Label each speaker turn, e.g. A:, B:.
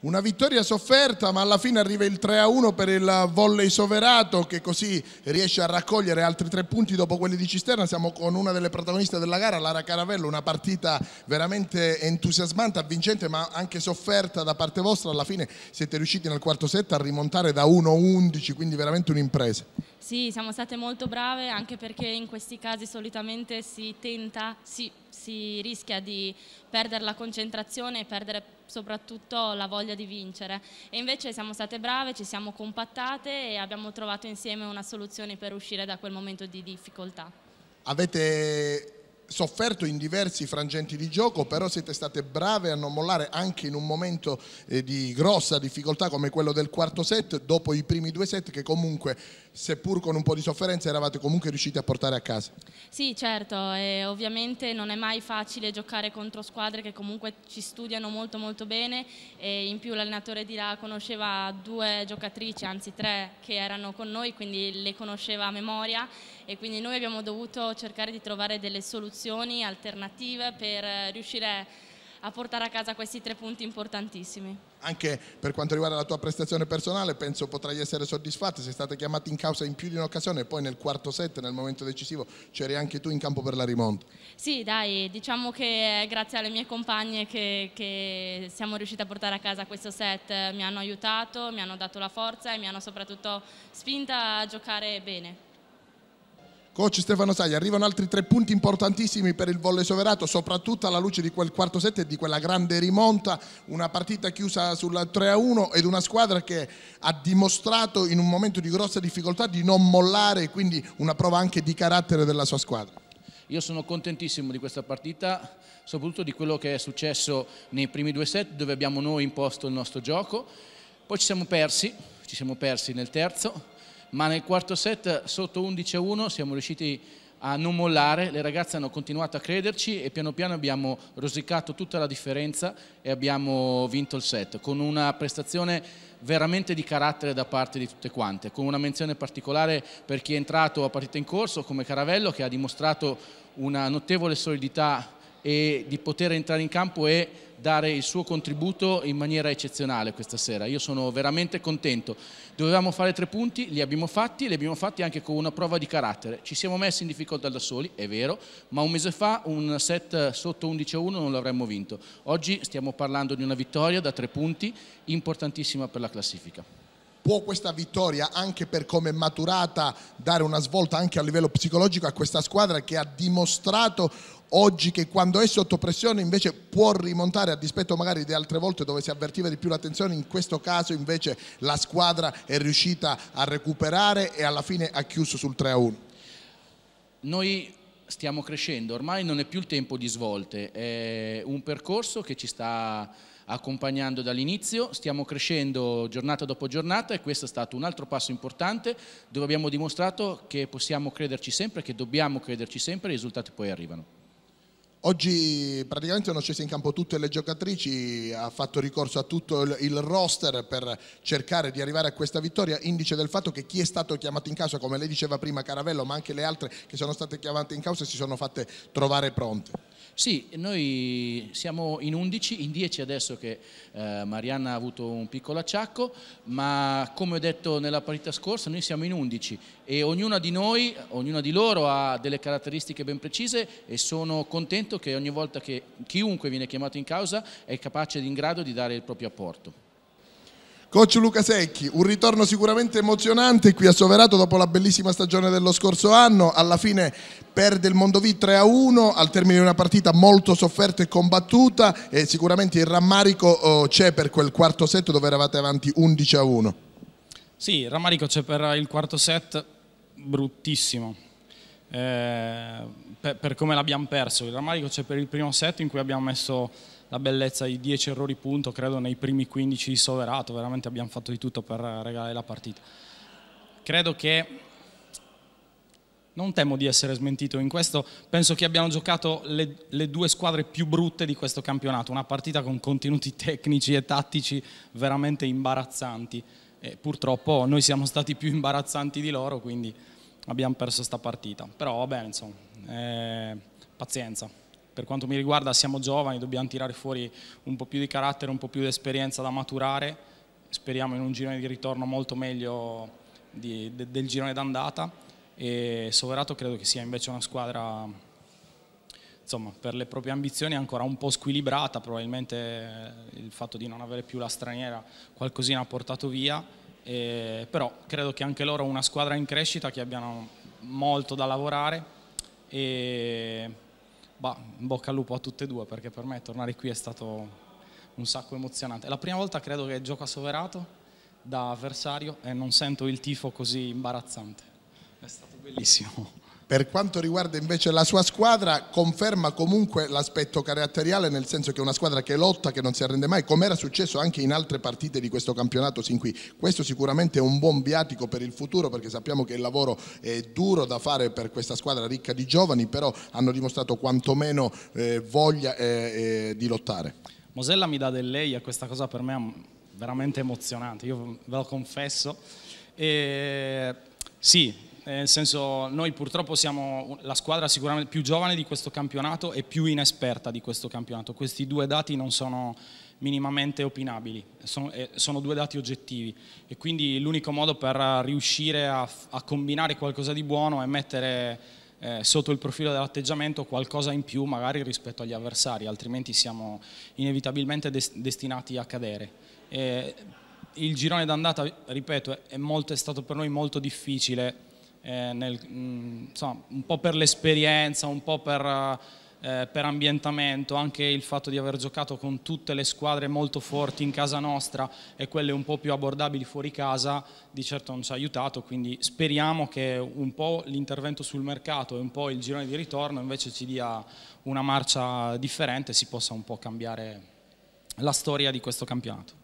A: Una vittoria sofferta, ma alla fine arriva il 3-1 per il volley soverato che così riesce a raccogliere altri tre punti dopo quelli di Cisterna. Siamo con una delle protagoniste della gara, Lara Caravello, una partita veramente entusiasmante, avvincente, ma anche sofferta da parte vostra. Alla fine siete riusciti nel quarto set a rimontare da 1-11, quindi veramente un'impresa.
B: Sì, siamo state molto brave, anche perché in questi casi solitamente si tenta, si si rischia di perdere la concentrazione e perdere soprattutto la voglia di vincere. E invece siamo state brave, ci siamo compattate e abbiamo trovato insieme una soluzione per uscire da quel momento di difficoltà.
A: Avete sofferto in diversi frangenti di gioco, però siete state brave a non mollare anche in un momento eh, di grossa difficoltà come quello del quarto set, dopo i primi due set che comunque, seppur con un po' di sofferenza, eravate comunque riusciti a portare a casa.
B: Sì, certo, e ovviamente non è mai facile giocare contro squadre che comunque ci studiano molto molto bene e in più l'allenatore di là conosceva due giocatrici, anzi tre, che erano con noi, quindi le conosceva a memoria e quindi noi abbiamo dovuto cercare di trovare delle soluzioni soluzioni alternative per eh, riuscire a portare a casa questi tre punti importantissimi.
A: Anche per quanto riguarda la tua prestazione personale penso potrai essere soddisfatta, sei stata chiamata in causa in più di un'occasione e poi nel quarto set, nel momento decisivo, c'eri anche tu in campo per la rimonta.
B: Sì dai, diciamo che grazie alle mie compagne che, che siamo riuscite a portare a casa questo set mi hanno aiutato, mi hanno dato la forza e mi hanno soprattutto spinta a giocare bene.
A: Coach Stefano Saglia, arrivano altri tre punti importantissimi per il volle soverato, soprattutto alla luce di quel quarto set e di quella grande rimonta, una partita chiusa sulla 3-1 ed una squadra che ha dimostrato in un momento di grossa difficoltà di non mollare, quindi una prova anche di carattere della sua squadra. Io sono
C: contentissimo di questa partita, soprattutto di quello che è successo nei primi due set dove abbiamo noi imposto il nostro gioco, poi ci siamo persi, ci siamo persi nel terzo, ma nel quarto set sotto 11-1 a siamo riusciti a non mollare, le ragazze hanno continuato a crederci e piano piano abbiamo rosicato tutta la differenza e abbiamo vinto il set con una prestazione veramente di carattere da parte di tutte quante, con una menzione particolare per chi è entrato a partita in corso come Caravello che ha dimostrato una notevole solidità e di poter entrare in campo e dare il suo contributo in maniera eccezionale questa sera. Io sono veramente contento. Dovevamo fare tre punti, li abbiamo fatti, li abbiamo fatti anche con una prova di carattere. Ci siamo messi in difficoltà da soli, è vero, ma un mese fa un set sotto 11-1 a non l'avremmo vinto. Oggi stiamo parlando di una vittoria
A: da tre punti, importantissima per la classifica può questa vittoria, anche per come è maturata, dare una svolta anche a livello psicologico a questa squadra che ha dimostrato oggi che quando è sotto pressione invece può rimontare a dispetto magari di altre volte dove si avvertiva di più l'attenzione, in questo caso invece la squadra è riuscita a recuperare e alla fine ha chiuso sul 3-1. Noi stiamo crescendo,
C: ormai non è più il tempo di svolte, è un percorso che ci sta accompagnando dall'inizio, stiamo crescendo giornata dopo giornata e questo è stato un altro passo importante dove abbiamo dimostrato che possiamo crederci sempre, che dobbiamo crederci sempre e i risultati poi
A: arrivano. Oggi praticamente sono scese in campo tutte le giocatrici, ha fatto ricorso a tutto il roster per cercare di arrivare a questa vittoria, indice del fatto che chi è stato chiamato in causa, come lei diceva prima Caravello, ma anche le altre che sono state chiamate in causa si sono fatte trovare pronte. Sì, noi siamo in 11, in 10 adesso che
C: eh, Marianna ha avuto un piccolo acciacco, ma come ho detto nella partita scorsa noi siamo in 11 e ognuna di noi, ognuna di loro ha delle caratteristiche ben precise e sono contento che ogni volta che chiunque viene chiamato in causa è capace ed in grado di dare il proprio apporto.
A: Coach Luca Secchi, un ritorno sicuramente emozionante qui a Soverato dopo la bellissima stagione dello scorso anno, alla fine perde il Mondovì 3 a 1 al termine di una partita molto sofferta e combattuta e sicuramente il rammarico oh, c'è per quel quarto set dove eravate avanti 11 a 1.
D: Sì, il rammarico c'è per il quarto set bruttissimo, eh, per, per, come l'abbiamo perso. Il rammarico c'è per il primo set in cui abbiamo messo la bellezza di 10 errori punto, credo nei primi 15 di Soverato, veramente abbiamo fatto di tutto per regalare la partita. Credo che non temo di essere smentito in questo, penso che abbiamo giocato le, le, due squadre più brutte di questo campionato, una partita con contenuti tecnici e tattici veramente imbarazzanti e purtroppo noi siamo stati più imbarazzanti di loro, quindi abbiamo perso sta partita, però va bene, insomma, eh, pazienza. Per quanto mi riguarda siamo giovani, dobbiamo tirare fuori un po' più di carattere, un po' più di esperienza da maturare, speriamo in un girone di ritorno molto meglio di, de, del girone d'andata e Soverato credo che sia invece una squadra insomma, per le proprie ambizioni ancora un po' squilibrata, probabilmente il fatto di non avere più la straniera qualcosina ha portato via eh, però credo che anche loro una squadra in crescita che abbiano molto da lavorare e bah, bocca al lupo a tutte e due perché per me tornare qui è stato un sacco emozionante. È la prima volta credo che gioco a Soverato da avversario e non sento il tifo così imbarazzante. È stato
A: bellissimo. Per quanto riguarda invece la sua squadra, conferma comunque l'aspetto caratteriale, nel senso che è una squadra che lotta, che non si arrende mai, come era successo anche in altre partite di questo campionato sin qui. Questo sicuramente è un buon viatico per il futuro, perché sappiamo che il lavoro è duro da fare per questa squadra ricca di giovani, però hanno dimostrato quantomeno eh, voglia eh, eh, di lottare.
D: Mosella mi dà del lei a questa cosa per me è veramente emozionante, io ve lo confesso. E... Sì, eh, nel senso noi purtroppo siamo la squadra sicuramente più giovane di questo campionato e più inesperta di questo campionato, questi due dati non sono minimamente opinabili, sono, eh, sono due dati oggettivi e quindi l'unico modo per riuscire a, a, combinare qualcosa di buono è mettere eh, sotto il profilo dell'atteggiamento qualcosa in più magari rispetto agli avversari, altrimenti siamo inevitabilmente des destinati a cadere. E il girone d'andata, ripeto, è, molto, è stato per noi molto difficile, eh, nel, mh, mm, insomma, un po' per l'esperienza, un po' per, eh, eh, per, ambientamento, anche il fatto di aver giocato con tutte le squadre molto forti in casa nostra e quelle un po' più abbordabili fuori casa, di certo non ci ha aiutato, quindi speriamo che un po' l'intervento sul mercato e un po' il girone di ritorno invece ci dia una marcia differente e si possa un po' cambiare la storia di questo campionato.